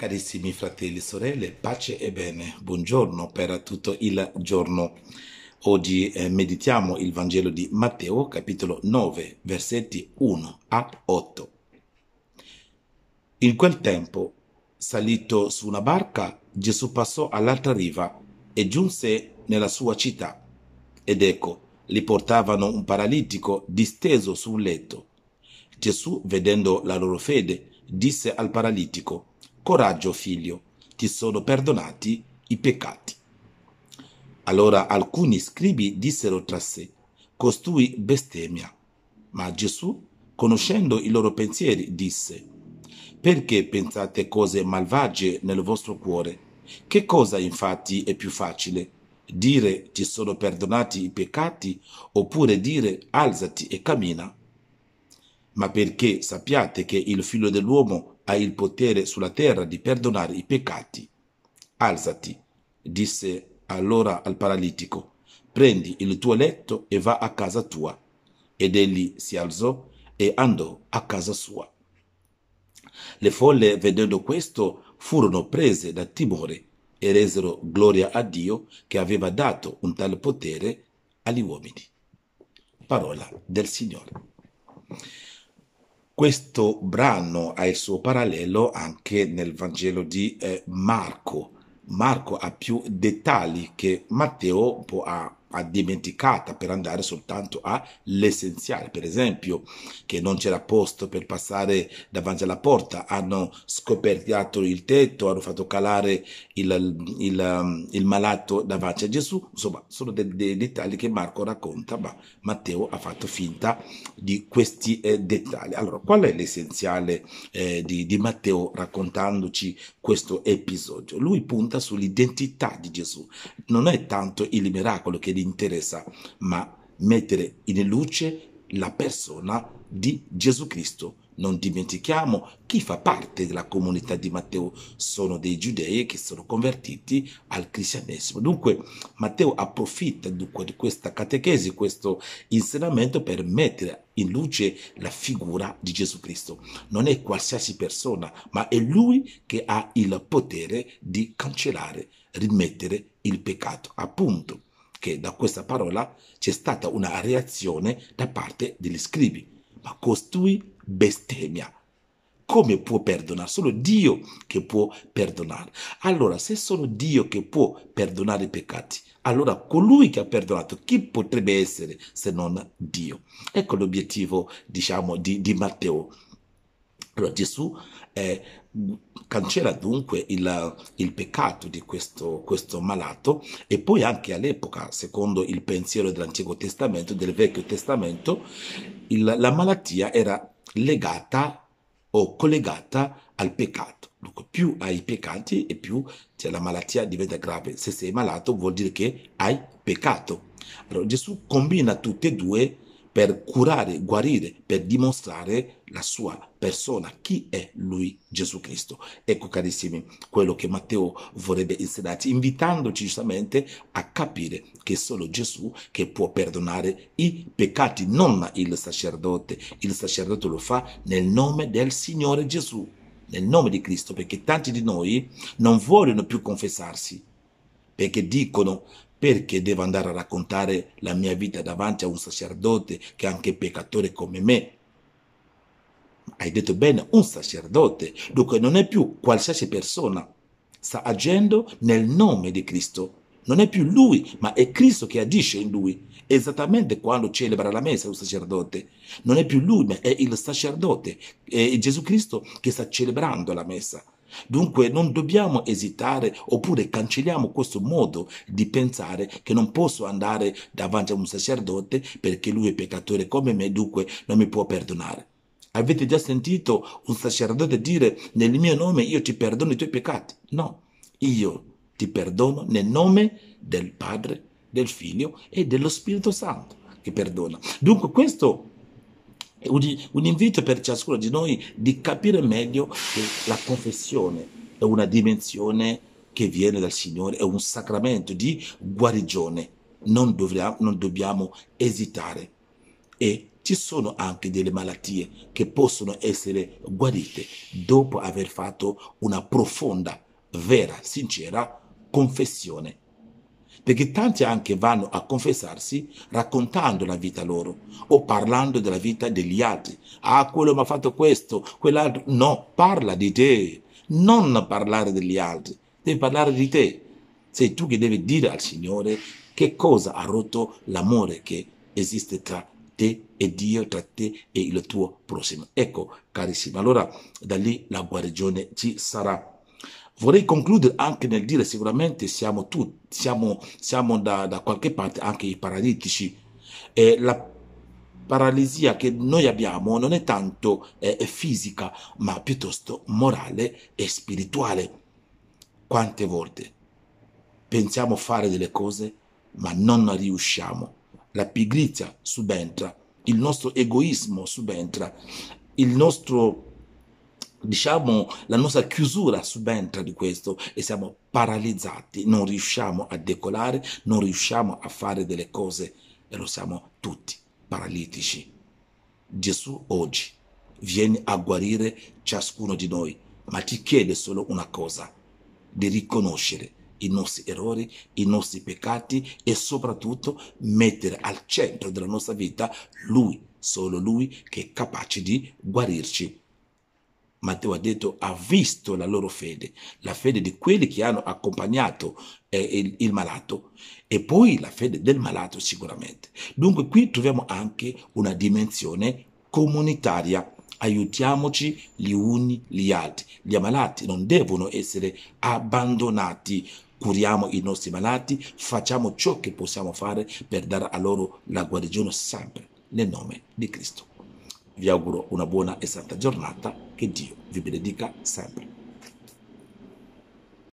Carissimi fratelli e sorelle, pace e bene, buongiorno per tutto il giorno. Oggi eh, meditiamo il Vangelo di Matteo, capitolo 9, versetti 1 a 8. In quel tempo, salito su una barca, Gesù passò all'altra riva e giunse nella sua città. Ed ecco, li portavano un paralitico disteso su un letto. Gesù, vedendo la loro fede, disse al paralitico, coraggio figlio, ti sono perdonati i peccati. Allora alcuni scribi dissero tra sé, costui bestemmia. Ma Gesù, conoscendo i loro pensieri, disse, perché pensate cose malvagie nel vostro cuore? Che cosa infatti è più facile? Dire ti sono perdonati i peccati oppure dire alzati e cammina? Ma perché sappiate che il figlio dell'uomo hai il potere sulla terra di perdonare i peccati. Alzati, disse allora al paralitico, prendi il tuo letto e va a casa tua. Ed egli si alzò e andò a casa sua. Le folle, vedendo questo, furono prese da timore e resero gloria a Dio che aveva dato un tal potere agli uomini. Parola del Signore. Questo brano ha il suo parallelo anche nel Vangelo di eh, Marco. Marco ha più dettagli che Matteo può ha dimenticata per andare soltanto all'essenziale. Per esempio, che non c'era posto per passare davanti alla porta, hanno scoperto il tetto, hanno fatto calare il, il, il malato davanti a Gesù. Insomma, sono dei, dei, dettagli che Marco racconta, ma Matteo ha fatto finta di questi eh, dettagli. Allora, qual è l'essenziale eh, di, di Matteo raccontandoci questo episodio? Lui punta sull'identità di Gesù. Non è tanto il miracolo che gli interessa, ma mettere in luce la persona di Gesù Cristo. Non dimentichiamo chi fa parte della comunità di Matteo, sono dei giudei che sono convertiti al cristianesimo. Dunque Matteo approfitta dunque di questa catechesi, questo insegnamento per mettere in luce la figura di Gesù Cristo. Non è qualsiasi persona, ma è lui che ha il potere di cancellare, rimettere il peccato. Appunto, che da questa parola c'è stata una reazione da parte degli scribi. Ma costui bestemmia. Come può perdonare? Solo Dio che può perdonare. Allora, se solo Dio che può perdonare i peccati, allora colui che ha perdonato, chi potrebbe essere se non Dio? Ecco l'obiettivo, diciamo, di, di Matteo. Allora Gesù eh, cancella dunque il, il peccato di questo, questo, malato e poi anche all'epoca, secondo il pensiero dell'Antico Testamento, del Vecchio Testamento, il, la malattia era legata o collegata al peccato. Dunque, più hai peccati e più cioè, la malattia diventa grave. Se sei malato vuol dire che hai peccato. Allora Gesù combina tutte e due per curare, guarire, per dimostrare la sua persona, chi è lui Gesù Cristo. Ecco carissimi quello che Matteo vorrebbe insegnarci, invitandoci giustamente a capire che è solo Gesù che può perdonare i peccati, non il sacerdote. Il sacerdote lo fa nel nome del Signore Gesù, nel nome di Cristo, perché tanti di noi non vogliono più confessarsi, perché dicono perché devo andare a raccontare la mia vita davanti a un sacerdote che è anche peccatore come me? Hai detto bene, un sacerdote. Dunque non è più qualsiasi persona. Sta agendo nel nome di Cristo. Non è più lui, ma è Cristo che agisce in lui. Esattamente quando celebra la messa un sacerdote. Non è più lui, ma è il sacerdote. È Gesù Cristo che sta celebrando la messa. Dunque non dobbiamo esitare oppure cancelliamo questo modo di pensare che non posso andare davanti a un sacerdote perché lui è peccatore come me, dunque non mi può perdonare. Avete già sentito un sacerdote dire nel mio nome io ti perdono i tuoi peccati? No, io ti perdono nel nome del Padre, del Figlio e dello Spirito Santo che perdona. Dunque questo un invito per ciascuno di noi di capire meglio che la confessione è una dimensione che viene dal Signore, è un sacramento di guarigione. Non, dovrà, non dobbiamo esitare. E ci sono anche delle malattie che possono essere guarite dopo aver fatto una profonda, vera, sincera confessione perché tanti anche vanno a confessarsi raccontando la vita loro o parlando della vita degli altri. Ah, quello mi ha fatto questo, quell'altro. No, parla di te, non parlare degli altri, devi parlare di te. Sei tu che devi dire al Signore che cosa ha rotto l'amore che esiste tra te e Dio, tra te e il tuo prossimo. Ecco, carissimo, allora da lì la guarigione ci sarà. Vorrei concludere anche nel dire sicuramente siamo tutti, siamo, siamo da, da, qualche parte anche i paralitici. E la paralisia che noi abbiamo non è tanto eh, fisica, ma piuttosto morale e spirituale. Quante volte pensiamo fare delle cose, ma non riusciamo. La pigrizia subentra, il nostro egoismo subentra, il nostro diciamo, la nostra chiusura subentra di questo e siamo paralizzati, non riusciamo a decolare, non riusciamo a fare delle cose e lo siamo tutti paralitici. Gesù oggi viene a guarire ciascuno di noi, ma ti chiede solo una cosa, di riconoscere i nostri errori, i nostri peccati e soprattutto mettere al centro della nostra vita Lui, solo Lui che è capace di guarirci Matteo ha detto ha visto la loro fede, la fede di quelli che hanno accompagnato eh, il, il, malato e poi la fede del malato sicuramente. Dunque qui troviamo anche una dimensione comunitaria. Aiutiamoci gli uni gli altri. Gli ammalati non devono essere abbandonati. Curiamo i nostri malati, facciamo ciò che possiamo fare per dare a loro la guarigione sempre nel nome di Cristo vi auguro una buona e santa giornata, che Dio vi benedica sempre.